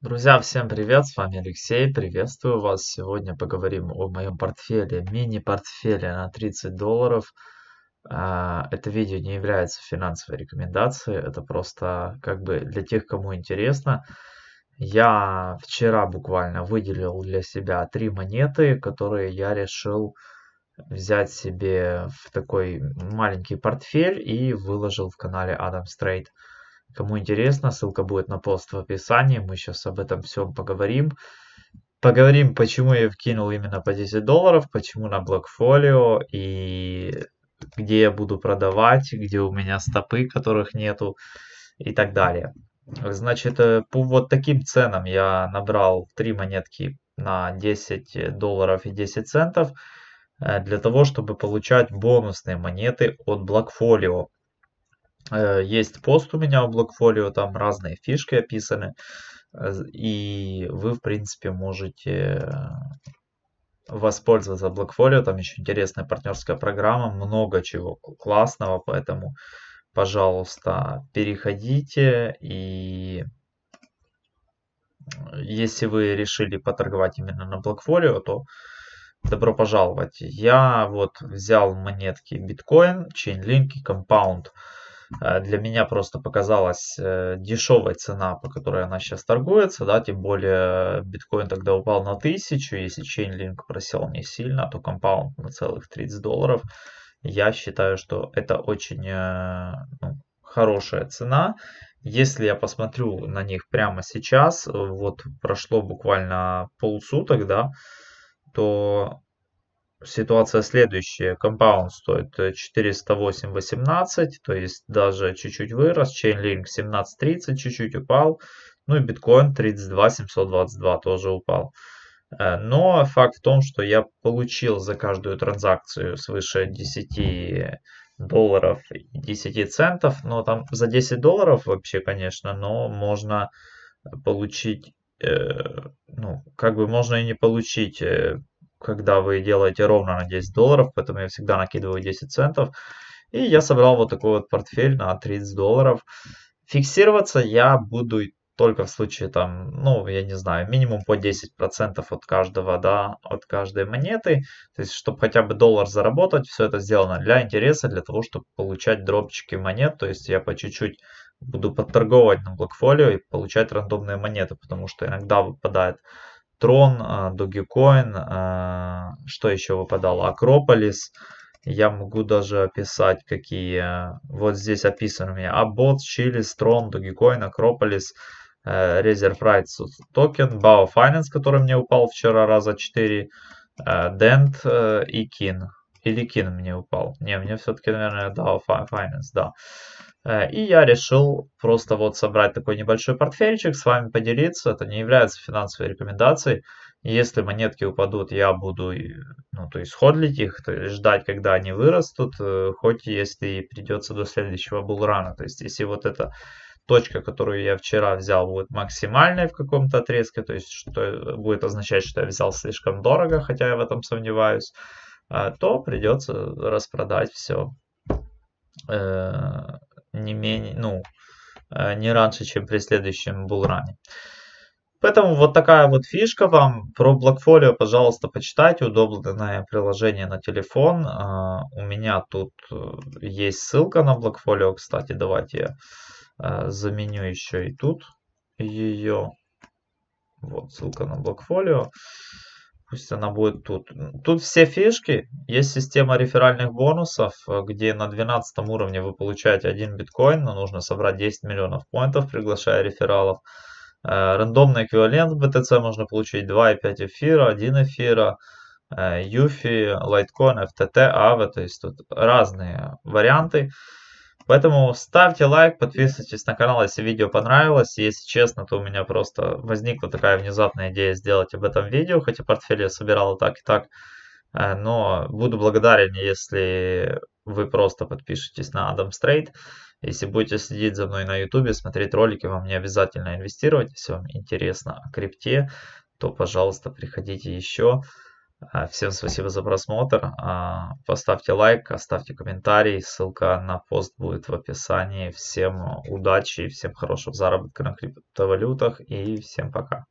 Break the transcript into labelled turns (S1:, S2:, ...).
S1: Друзья, всем привет, с вами Алексей, приветствую вас. Сегодня поговорим о моем портфеле, мини-портфеле на 30 долларов. А, это видео не является финансовой рекомендацией, это просто как бы для тех, кому интересно. Я вчера буквально выделил для себя три монеты, которые я решил взять себе в такой маленький портфель и выложил в канале Adam Straight. Кому интересно, ссылка будет на пост в описании. Мы сейчас об этом всем поговорим. Поговорим, почему я вкинул именно по 10 долларов, почему на блокфолио и где я буду продавать, где у меня стопы, которых нету и так далее. Значит, э, по вот таким ценам я набрал 3 монетки на 10 долларов и 10 центов э, для того, чтобы получать бонусные монеты от Blackfolio. Э, есть пост у меня у Blockfolio, там разные фишки описаны. Э, и вы, в принципе, можете э, воспользоваться Blockfolio. Там еще интересная партнерская программа, много чего классного, поэтому, пожалуйста, переходите. И если вы решили поторговать именно на Blockfolio, то добро пожаловать. Я вот взял монетки Bitcoin, Chainlink и Compound. Э, для меня просто показалась э, дешевая цена, по которой она сейчас торгуется, да, тем более биткоин тогда упал на тысячу, если Chainlink просел не сильно, а то компаунд на целых 30 долларов, я считаю, что это очень э, ну, хорошая цена. Если я посмотрю на них прямо сейчас, вот прошло буквально полсуток, да, то ситуация следующая. Компаунд стоит 408.18, э, то есть даже чуть-чуть вырос. Chainlink 17.30 чуть-чуть упал. Ну и биткоин 32.722 тоже упал. Э, но факт в том, что я получил за каждую транзакцию свыше 10 долларов и 10 центов. Но там за 10 долларов вообще, конечно, но можно получить, э, ну, как бы можно и не получить э, когда вы делаете ровно на 10 долларов, поэтому я всегда накидываю 10 центов. И я собрал вот такой вот портфель на 30 долларов. Фиксироваться я буду только в случае там, ну, я не знаю, минимум по 10% от каждого, да, от каждой монеты. То есть, чтобы хотя бы доллар заработать, все это сделано для интереса, для того, чтобы получать дропчики монет. То есть, я по чуть-чуть буду подторговывать на блокфолио и получать рандомные монеты, потому что иногда выпадает Трон, а, Dogecoin, а, что еще выпадало, Акрополис. Я могу даже описать, какие э, вот здесь описаны у меня. Аббот, Чили, Строн, Dogecoin, Акрополис, Резер Price токен, Bao Finance, который мне упал вчера раза 4, Дент э, э, и Кин. Или Кин мне упал. Не, мне все-таки, наверное, DAO Finance, да. Э, и я решил просто вот собрать такой небольшой портфельчик, с вами поделиться. Это не является финансовой рекомендацией. Если монетки упадут, я буду ну, то есть ходлить их, то есть ждать, когда они вырастут, э, хоть если придется до следующего булрана. То есть если вот эта точка, которую я вчера взял, будет максимальной в каком-то отрезке, то есть что будет означать, что я взял слишком дорого, хотя я в этом сомневаюсь, э, то придется распродать все не менее, ну, э, не раньше, чем при следующем булране. Поэтому вот такая вот фишка вам. Про Блокфолио, пожалуйста, почитайте. Удобное приложение на телефон. Э, у меня тут э, есть ссылка на Блокфолио, кстати. Давайте я заменю еще и тут ее. Вот ссылка на Blackfolio. Пусть она будет тут. Тут все фишки. Есть система реферальных бонусов, э, где на 12 уровне вы получаете 1 биткоин, но нужно собрать 10 миллионов поинтов, приглашая рефералов. Э, рандомный эквивалент BTC можно получить 2,5 эфира, 1 эфира, э, Юфи, Litecoin, FTT, AVE. То есть тут разные варианты. Поэтому ставьте лайк, подписывайтесь на канал, если видео понравилось. Если честно, то у меня просто возникла такая внезапная идея сделать об этом видео, хотя портфель я собирал и так, и так. Э, но буду благодарен, если вы просто подпишетесь на Adam Straight. Если будете следить за мной на YouTube, смотреть ролики, вам не обязательно инвестировать. Если вам интересно о крипте, то, пожалуйста, приходите еще. А, всем спасибо за просмотр. А, поставьте лайк, оставьте комментарий. Ссылка на пост будет в описании. Всем удачи, всем хорошего заработка на криптовалютах и всем пока.